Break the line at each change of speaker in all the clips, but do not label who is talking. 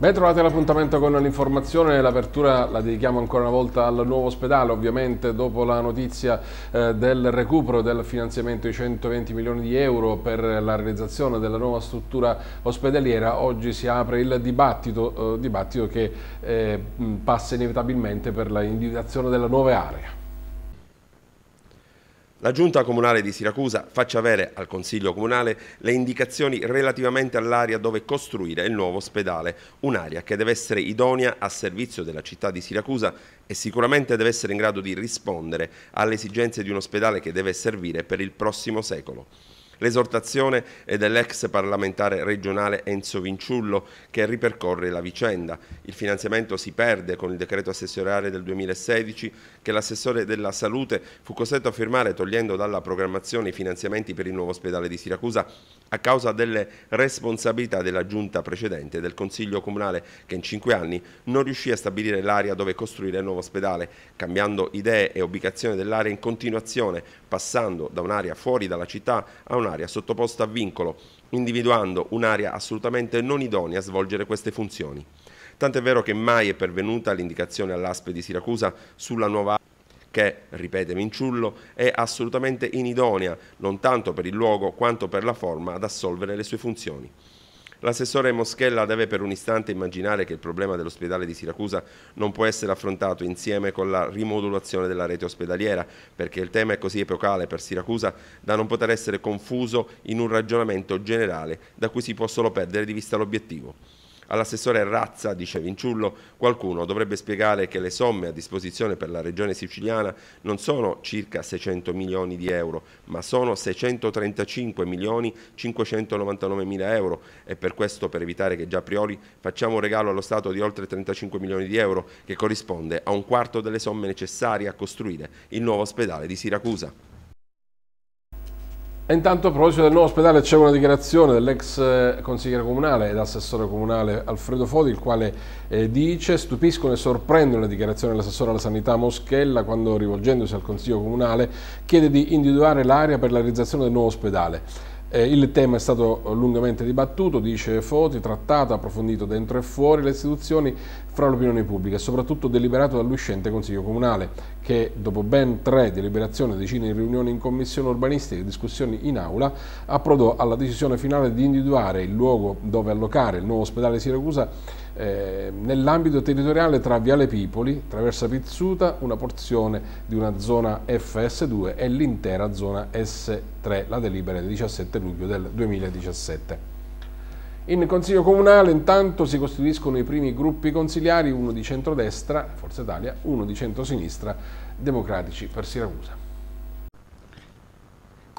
Ben trovate l'appuntamento con l'informazione, l'apertura la dedichiamo ancora una volta al nuovo ospedale, ovviamente dopo la notizia eh, del recupero del finanziamento di 120 milioni di euro per la realizzazione della nuova struttura ospedaliera, oggi si apre il dibattito, eh, dibattito che eh, passa inevitabilmente per l'individuazione della nuova area.
La Giunta Comunale di Siracusa faccia avere al Consiglio Comunale le indicazioni relativamente all'area dove costruire il nuovo ospedale, un'area che deve essere idonea a servizio della città di Siracusa e sicuramente deve essere in grado di rispondere alle esigenze di un ospedale che deve servire per il prossimo secolo. L'esortazione è dell'ex parlamentare regionale Enzo Vinciullo che ripercorre la vicenda. Il finanziamento si perde con il decreto assessoriale del 2016 che l'assessore della salute fu costretto a firmare togliendo dalla programmazione i finanziamenti per il nuovo ospedale di Siracusa a causa delle responsabilità della giunta precedente del Consiglio Comunale che in cinque anni non riuscì a stabilire l'area dove costruire il nuovo ospedale, cambiando idee e ubicazione dell'area in continuazione, passando da un'area fuori dalla città a una un'area sottoposta a vincolo, individuando un'area assolutamente non idonea a svolgere queste funzioni. Tant'è vero che mai è pervenuta l'indicazione all'aspe di Siracusa sulla nuova area che, ripete Minciullo, è assolutamente inidonea non tanto per il luogo quanto per la forma ad assolvere le sue funzioni. L'assessore Moschella deve per un istante immaginare che il problema dell'ospedale di Siracusa non può essere affrontato insieme con la rimodulazione della rete ospedaliera, perché il tema è così epocale per Siracusa da non poter essere confuso in un ragionamento generale da cui si può solo perdere di vista l'obiettivo. All'assessore Razza, dice Vinciullo, qualcuno dovrebbe spiegare che le somme a disposizione per la regione siciliana non sono circa 600 milioni di euro, ma sono 635 milioni 599 mila euro e per questo, per evitare che già a priori, facciamo un regalo allo Stato di oltre 35 milioni di euro, che corrisponde a un quarto delle somme necessarie a costruire il nuovo ospedale di Siracusa. E intanto a proposito del nuovo
ospedale c'è una dichiarazione dell'ex eh, consigliere comunale ed assessore comunale Alfredo Fodi il quale eh, dice stupiscono e sorprendono le dichiarazioni dell'assessore alla sanità Moschella quando rivolgendosi al consiglio comunale chiede di individuare l'area per la realizzazione del nuovo ospedale. Eh, il tema è stato lungamente dibattuto, dice Foti, trattato, approfondito dentro e fuori le istituzioni, fra l'opinione pubblica e soprattutto deliberato dall'uscente Consiglio Comunale, che dopo ben tre deliberazioni decine di riunioni in commissione urbanistica e discussioni in aula, approdò alla decisione finale di individuare il luogo dove allocare il nuovo ospedale Siracusa eh, nell'ambito territoriale tra Viale Pipoli, Traversa Pizzuta, una porzione di una zona FS2 e l'intera zona S3, la delibera del 17 luglio del 2017. In Consiglio Comunale intanto si costituiscono i primi gruppi consigliari, uno di centrodestra, Forza Italia, uno di centrosinistra, Democratici per Siracusa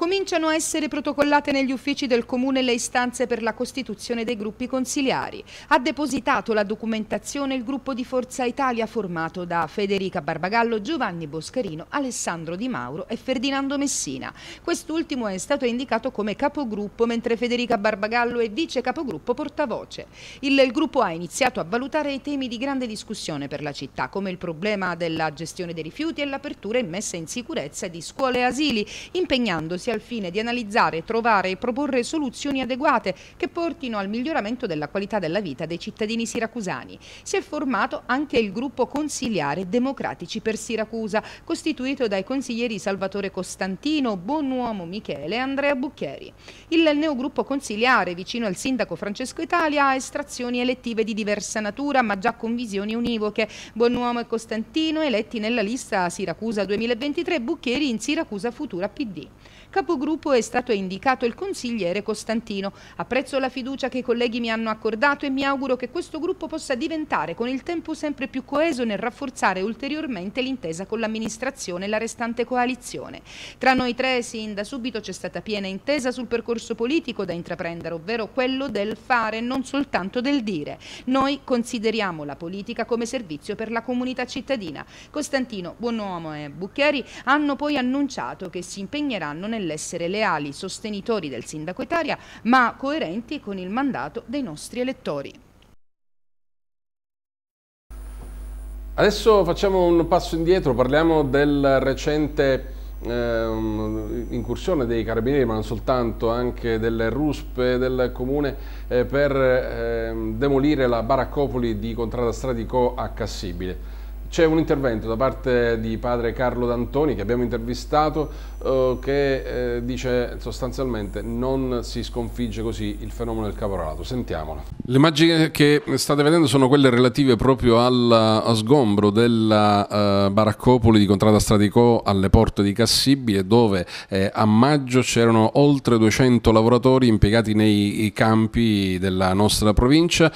cominciano a essere protocollate negli uffici del Comune le istanze per la costituzione dei gruppi consiliari. Ha depositato la documentazione il gruppo di Forza Italia formato da Federica Barbagallo, Giovanni Boscherino, Alessandro Di Mauro e Ferdinando Messina. Quest'ultimo è stato indicato come capogruppo mentre Federica Barbagallo è vice capogruppo portavoce. Il, il gruppo ha iniziato a valutare i temi di grande discussione per la città come il problema della gestione dei rifiuti e l'apertura e messa in sicurezza di scuole e asili, impegnandosi al fine di analizzare, trovare e proporre soluzioni adeguate che portino al miglioramento della qualità della vita dei cittadini siracusani. Si è formato anche il gruppo consiliare Democratici per Siracusa, costituito dai consiglieri Salvatore Costantino, Buonuomo Michele e Andrea Bucchieri. Il neogruppo consiliare vicino al sindaco Francesco Italia ha estrazioni elettive di diversa natura ma già con visioni univoche. Buonuomo e Costantino eletti nella lista Siracusa 2023, Bucchieri in Siracusa Futura PD. Capogruppo è stato indicato il consigliere Costantino. Apprezzo la fiducia che i colleghi mi hanno accordato e mi auguro che questo gruppo possa diventare con il tempo sempre più coeso nel rafforzare ulteriormente l'intesa con l'amministrazione e la restante coalizione. Tra noi tre sin da subito c'è stata piena intesa sul percorso politico da intraprendere, ovvero quello del fare non soltanto del dire. Noi consideriamo la politica come servizio per la comunità cittadina. Costantino, Buonuomo e eh, Bucchieri hanno poi annunciato che si impegneranno nel nell'essere leali sostenitori del sindaco Italia, ma coerenti con il mandato dei nostri elettori.
Adesso facciamo un passo indietro, parliamo del recente eh, incursione dei carabinieri ma non soltanto anche delle ruspe del comune eh, per eh, demolire la baraccopoli di Contrada Stradico a Cassibile. C'è un intervento da parte di padre Carlo D'Antoni che abbiamo intervistato eh, che eh, dice sostanzialmente non si sconfigge così il fenomeno del caporalato. Sentiamolo. Le immagini che state vedendo sono quelle relative proprio al sgombro della eh, baraccopoli di Contrada Stradicò alle porte di Cassibile dove eh, a maggio c'erano oltre 200 lavoratori impiegati nei campi della nostra provincia,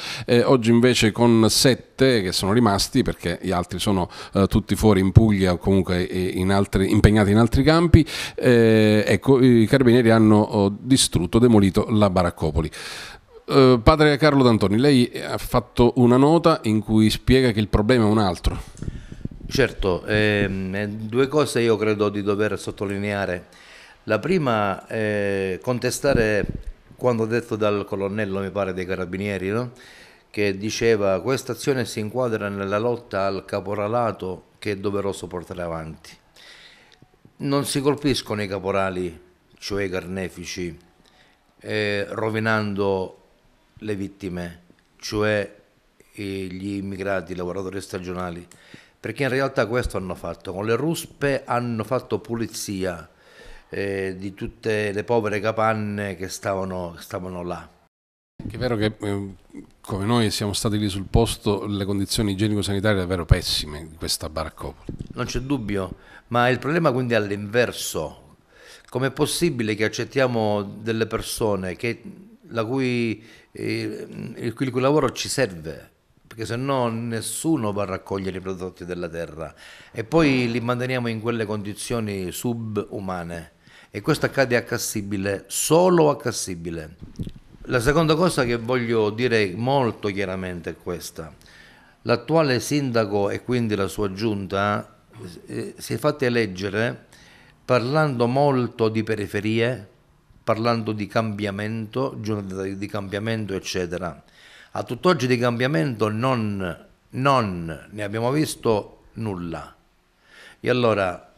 oggi invece con 7 che sono rimasti perché gli altri sono eh, tutti fuori in Puglia o comunque eh, in altri, impegnati in altri campi eh, ecco, i carabinieri hanno oh, distrutto, demolito la baraccopoli. Eh, padre Carlo D'Antoni, lei ha fatto una nota in cui spiega che il problema è un altro. Certo, ehm, due cose
io credo di dover sottolineare. La prima è contestare quanto detto dal colonnello, mi pare, dei carabinieri, no? che diceva questa azione si inquadra nella lotta al caporalato che è doveroso portare avanti non si colpiscono i caporali, cioè i carnefici, eh, rovinando le vittime, cioè gli immigrati, i lavoratori stagionali, perché in realtà questo hanno fatto, con le ruspe hanno fatto pulizia eh, di tutte le povere capanne che
stavano, stavano là. è vero che eh, come noi siamo stati lì sul posto, le condizioni igienico-sanitarie davvero pessime in questa baraccopoli. Non c'è dubbio, ma
il problema quindi è all'inverso. Com'è possibile che accettiamo delle persone che, cui, eh, il cui lavoro ci serve? Perché se no nessuno va a raccogliere i prodotti della terra e poi li manteniamo in quelle condizioni subumane. E questo accade a Cassibile, solo a Cassibile. La seconda cosa che voglio dire molto chiaramente è questa. L'attuale sindaco e quindi la sua giunta eh, si è fatta eleggere parlando molto di periferie, parlando di cambiamento, giornata di cambiamento, eccetera. A tutt'oggi di cambiamento non, non ne abbiamo visto nulla. E allora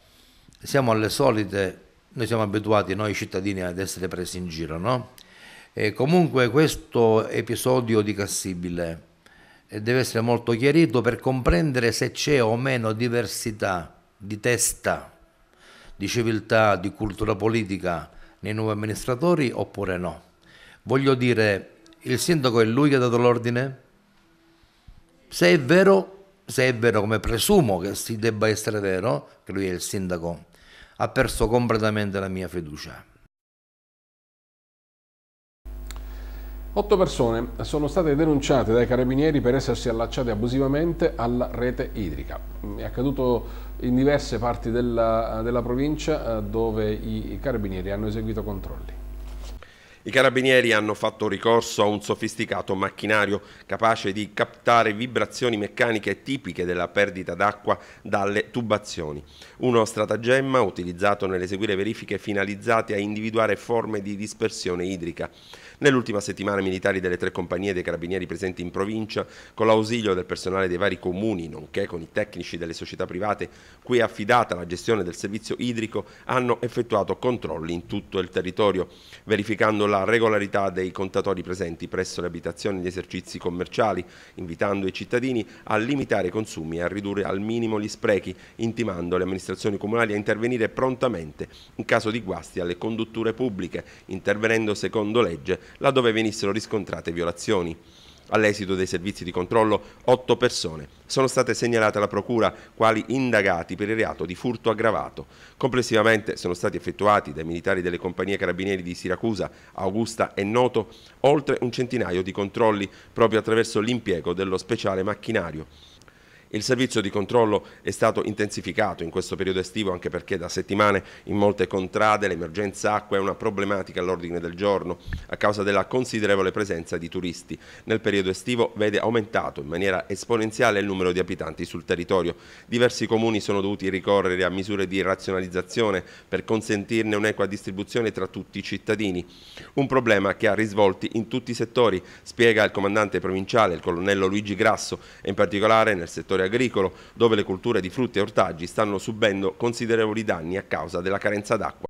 siamo alle solite, noi siamo abituati, noi cittadini, ad essere presi in giro, no? E comunque questo episodio di Cassibile eh, deve essere molto chiarito per comprendere se c'è o meno diversità di testa, di civiltà, di cultura politica nei nuovi amministratori oppure no. Voglio dire, il sindaco è lui che ha dato l'ordine? Se è vero, se è vero come presumo che si debba essere vero, che lui è il sindaco, ha perso completamente la mia fiducia.
Otto persone sono state denunciate dai carabinieri per essersi allacciate abusivamente alla rete idrica. È accaduto in diverse parti della, della provincia eh, dove i carabinieri hanno eseguito controlli.
I carabinieri hanno fatto ricorso a un sofisticato macchinario capace di captare vibrazioni meccaniche tipiche della perdita d'acqua dalle tubazioni. Uno stratagemma utilizzato nell'eseguire verifiche finalizzate a individuare forme di dispersione idrica. Nell'ultima settimana militari delle tre compagnie dei carabinieri presenti in provincia, con l'ausilio del personale dei vari comuni, nonché con i tecnici delle società private cui è affidata la gestione del servizio idrico, hanno effettuato controlli in tutto il territorio, verificando la la regolarità dei contatori presenti presso le abitazioni e gli esercizi commerciali, invitando i cittadini a limitare i consumi e a ridurre al minimo gli sprechi, intimando le amministrazioni comunali a intervenire prontamente in caso di guasti alle condutture pubbliche, intervenendo secondo legge laddove venissero riscontrate violazioni. All'esito dei servizi di controllo, otto persone sono state segnalate alla Procura quali indagati per il reato di furto aggravato. Complessivamente sono stati effettuati dai militari delle compagnie carabinieri di Siracusa, Augusta e Noto oltre un centinaio di controlli proprio attraverso l'impiego dello speciale macchinario. Il servizio di controllo è stato intensificato in questo periodo estivo anche perché da settimane in molte contrade l'emergenza acqua è una problematica all'ordine del giorno a causa della considerevole presenza di turisti. Nel periodo estivo vede aumentato in maniera esponenziale il numero di abitanti sul territorio. Diversi comuni sono dovuti ricorrere a misure di razionalizzazione per consentirne un'equa distribuzione tra tutti i cittadini. Un problema che ha risvolti in tutti i settori, spiega il comandante provinciale, il colonnello Luigi Grasso, e in particolare nel settore settore agricolo, dove le colture di frutti e ortaggi stanno subendo considerevoli danni a causa della carenza d'acqua.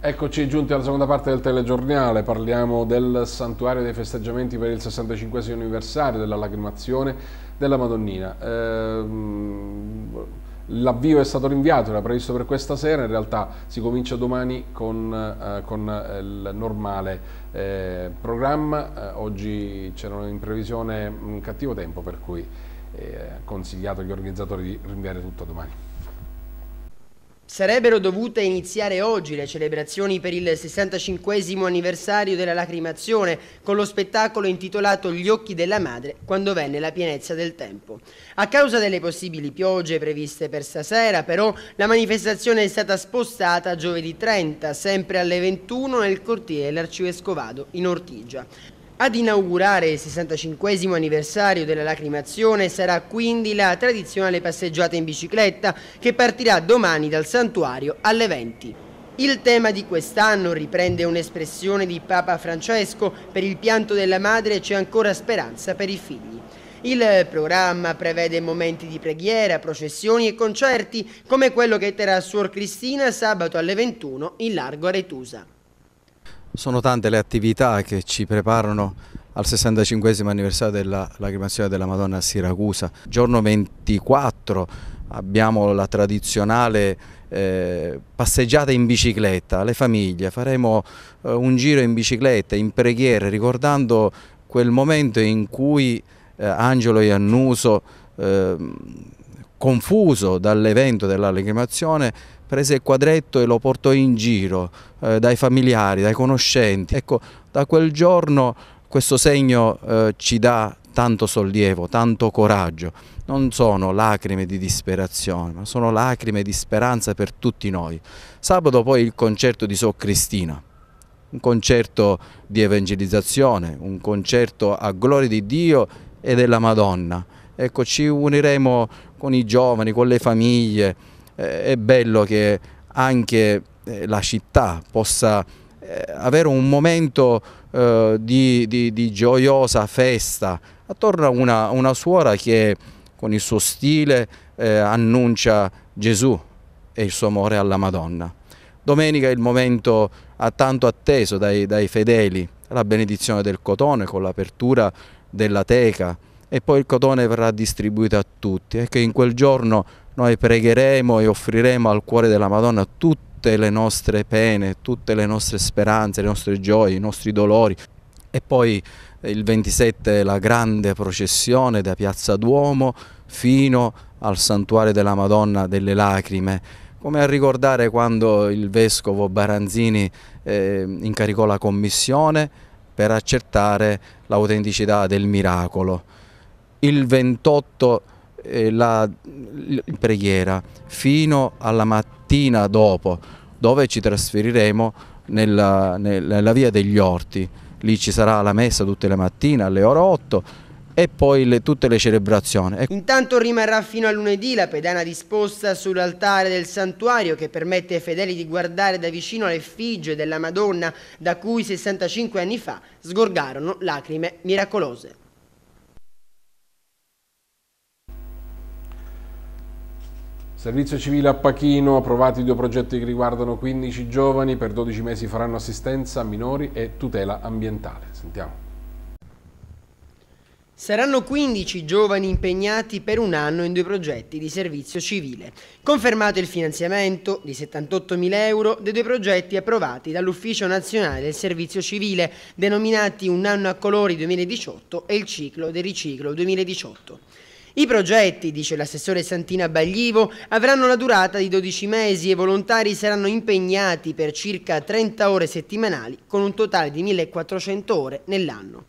Eccoci giunti alla seconda parte del telegiornale, parliamo del santuario dei festeggiamenti per il 65 anniversario della lacrimazione della Madonnina. Ehm, L'avvio è stato rinviato, era previsto per questa sera, in realtà si comincia domani con, eh, con eh, il normale eh, programma. Eh, oggi c'era in previsione un cattivo tempo per cui è eh, consigliato agli organizzatori di rinviare tutto domani.
Sarebbero dovute iniziare oggi le celebrazioni per il 65 anniversario della lacrimazione con lo spettacolo intitolato Gli occhi della madre quando venne la pienezza del tempo. A causa delle possibili piogge previste per stasera però la manifestazione è stata spostata a giovedì 30 sempre alle 21 nel cortile dell'Arcivescovado in Ortigia. Ad inaugurare il 65 anniversario della lacrimazione sarà quindi la tradizionale passeggiata in bicicletta che partirà domani dal santuario alle 20. Il tema di quest'anno riprende un'espressione di Papa Francesco, per il pianto della madre c'è ancora speranza per i figli. Il programma prevede momenti di preghiera, processioni e concerti come quello che terrà Suor Cristina sabato alle 21 in largo Aretusa.
Sono tante le attività che ci preparano al 65 anniversario della lacrimazione della Madonna a Siracusa. Giorno 24 abbiamo la tradizionale eh, passeggiata in bicicletta, alle famiglie, faremo eh, un giro in bicicletta, in preghiere, ricordando quel momento in cui eh, Angelo Iannuso, ehm, confuso dall'evento della lacrimazione, prese il quadretto e lo portò in giro eh, dai familiari, dai conoscenti. Ecco, da quel giorno questo segno eh, ci dà tanto sollievo, tanto coraggio. Non sono lacrime di disperazione, ma sono lacrime di speranza per tutti noi. Sabato poi il concerto di So Cristina un concerto di evangelizzazione, un concerto a gloria di Dio e della Madonna. Ecco, ci uniremo con i giovani, con le famiglie, eh, è bello che anche eh, la città possa eh, avere un momento di, di, di, gioiosa festa attorno a una, una, suora che con il suo stile annuncia Gesù e il suo amore alla Madonna. Domenica è il momento tanto atteso dai, dai fedeli, la benedizione del cotone con l'apertura della teca e poi il cotone verrà distribuito a tutti. Ecco, in quel giorno noi pregheremo e offriremo al cuore della Madonna tutte le nostre pene, tutte le nostre speranze, le nostre gioie, i nostri dolori. E poi eh, il 27 la grande processione da Piazza Duomo fino al santuario della Madonna delle Lacrime come a ricordare quando il vescovo Baranzini eh, incaricò la commissione per accertare l'autenticità del miracolo. Il 28 eh, la, preghiera fino alla mattina dopo dove ci trasferiremo nella, nella via degli orti lì ci sarà la messa tutte le mattine alle ore 8 e poi le, tutte le celebrazioni. Ecco.
Intanto rimarrà fino a lunedì la pedana disposta sull'altare del santuario che permette ai fedeli di guardare da vicino l'effigie della Madonna da cui 65 anni fa sgorgarono lacrime miracolose.
Servizio civile a Pachino, approvati due progetti che riguardano 15 giovani, per 12 mesi faranno assistenza a minori e tutela ambientale. Sentiamo.
Saranno 15 giovani impegnati per un anno in due progetti di servizio civile. Confermato il finanziamento di 78.000 euro dei due progetti approvati dall'Ufficio Nazionale del Servizio Civile, denominati Un anno a colori 2018 e il ciclo del riciclo 2018. I progetti, dice l'assessore Santina Baglivo, avranno la durata di 12 mesi e i volontari saranno impegnati per circa 30 ore settimanali con un totale di 1400 ore nell'anno.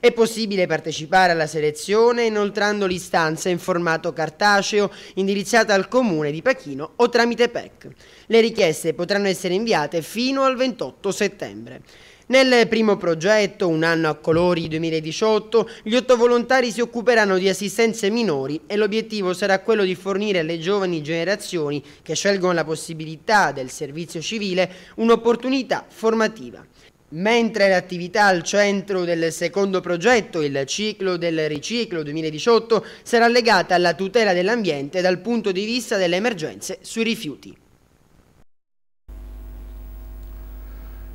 È possibile partecipare alla selezione inoltrando l'istanza in formato cartaceo indirizzata al comune di Pachino o tramite PEC. Le richieste potranno essere inviate fino al 28 settembre. Nel primo progetto, Un anno a colori 2018, gli otto volontari si occuperanno di assistenze minori e l'obiettivo sarà quello di fornire alle giovani generazioni che scelgono la possibilità del servizio civile un'opportunità formativa. Mentre l'attività al centro del secondo progetto, il ciclo del riciclo 2018, sarà legata alla tutela dell'ambiente dal punto di vista delle emergenze sui rifiuti.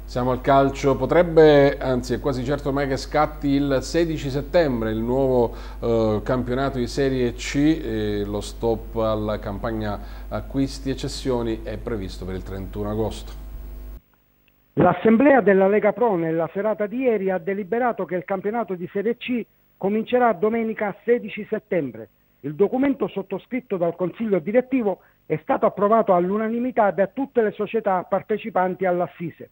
Siamo al calcio, potrebbe, anzi è quasi certo ormai che scatti il 16 settembre il nuovo eh, campionato di Serie C, eh, lo stop alla campagna acquisti e cessioni è previsto per il 31 agosto.
L'assemblea della Lega Pro nella serata di ieri ha deliberato che il campionato di Serie C comincerà domenica 16 settembre. Il documento sottoscritto dal Consiglio direttivo è stato approvato all'unanimità da tutte le società partecipanti all'assise.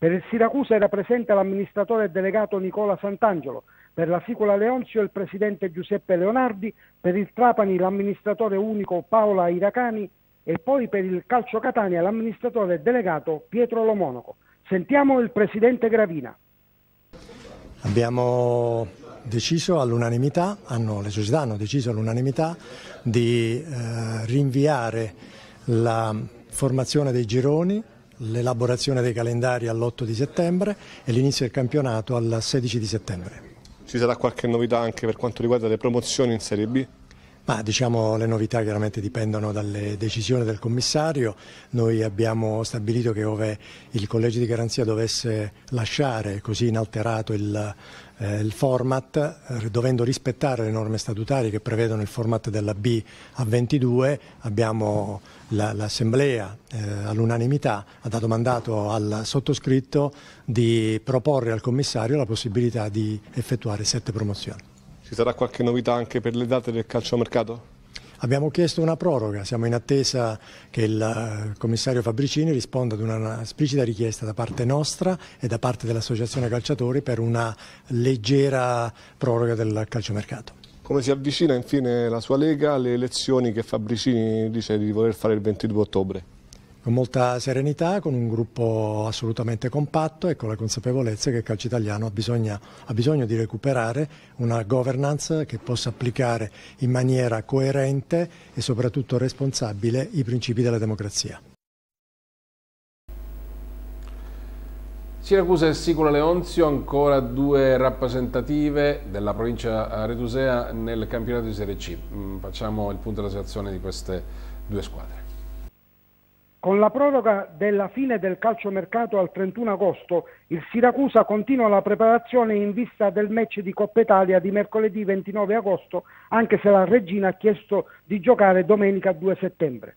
Per il Siracusa era presente l'amministratore delegato Nicola Sant'Angelo, per la Sicola Leonzio il presidente Giuseppe Leonardi, per il Trapani l'amministratore unico Paola Iracani e poi per il Calcio Catania l'amministratore delegato Pietro Lomonaco. Sentiamo il presidente Gravina.
Abbiamo deciso all'unanimità, le società hanno deciso all'unanimità di eh, rinviare la formazione dei gironi l'elaborazione dei calendari all'8 di settembre e l'inizio del campionato al 16 di settembre.
Ci sarà qualche novità anche per quanto riguarda le promozioni in Serie B?
Ma diciamo le novità chiaramente dipendono dalle decisioni del commissario, noi abbiamo stabilito che ove il collegio di garanzia dovesse lasciare così inalterato il, eh, il format, eh, dovendo rispettare le norme statutarie che prevedono il format della B a 22, abbiamo l'Assemblea eh, all'unanimità ha dato mandato al sottoscritto di proporre al commissario la possibilità di effettuare sette promozioni.
Ci sarà qualche novità anche per le date del calciomercato?
Abbiamo chiesto una proroga, siamo in attesa che il eh, commissario Fabricini risponda ad una esplicita richiesta da parte nostra e da parte dell'Associazione Calciatori per una leggera proroga del calciomercato.
Come si avvicina infine la sua Lega alle elezioni che Fabricini dice di voler fare il 22 ottobre?
con molta serenità, con un gruppo assolutamente compatto e con la consapevolezza che il calcio italiano ha bisogno, ha bisogno di recuperare una governance che possa applicare in maniera coerente e soprattutto responsabile i principi della democrazia.
Siracusa e Sicula Leonzio, ancora due rappresentative della provincia aretusea nel campionato di Serie C. Mm, facciamo il punto della situazione di queste due squadre.
Con la proroga della fine del calciomercato al 31 agosto, il Siracusa continua la preparazione in vista del match di Coppa Italia di mercoledì 29 agosto, anche se la Regina ha chiesto di giocare domenica 2 settembre.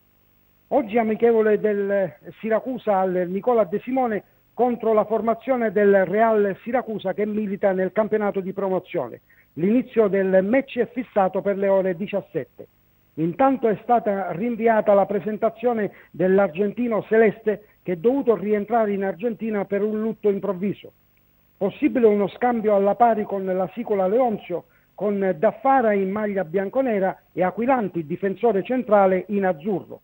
Oggi amichevole del Siracusa al Nicola De Simone contro la formazione del Real Siracusa che milita nel campionato di promozione. L'inizio del match è fissato per le ore 17. Intanto è stata rinviata la presentazione dell'argentino Celeste che è dovuto rientrare in Argentina per un lutto improvviso. Possibile uno scambio alla pari con la Sicola Leonzio, con Daffara in maglia bianconera e Aquilanti, difensore centrale in azzurro.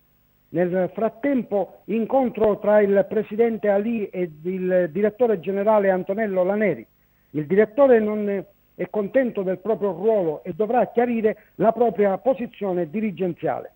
Nel frattempo incontro tra il presidente Ali e il direttore generale Antonello Laneri. Il direttore non è contento del proprio ruolo e dovrà chiarire la propria posizione dirigenziale.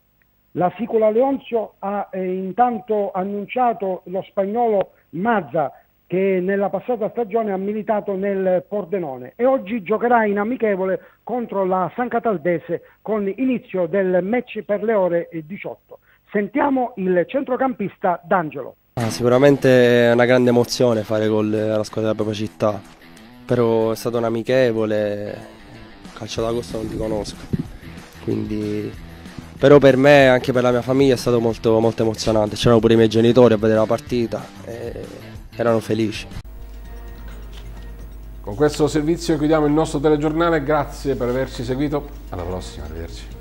La Sicola Leonzio ha eh, intanto annunciato lo spagnolo Mazza che nella passata stagione ha militato nel Pordenone e oggi giocherà in amichevole contro la San Cataldese con inizio del match per le ore 18. Eh, Sentiamo il centrocampista D'Angelo.
Ah, sicuramente è una grande emozione fare gol eh, alla squadra della propria città però è stato un amichevole, calcio d'agosto non ti conosco, quindi... però per me e anche per la mia famiglia è stato molto, molto emozionante, c'erano pure i miei genitori a vedere la partita e erano felici.
Con questo servizio chiudiamo il nostro telegiornale, grazie per averci seguito, alla prossima, arrivederci.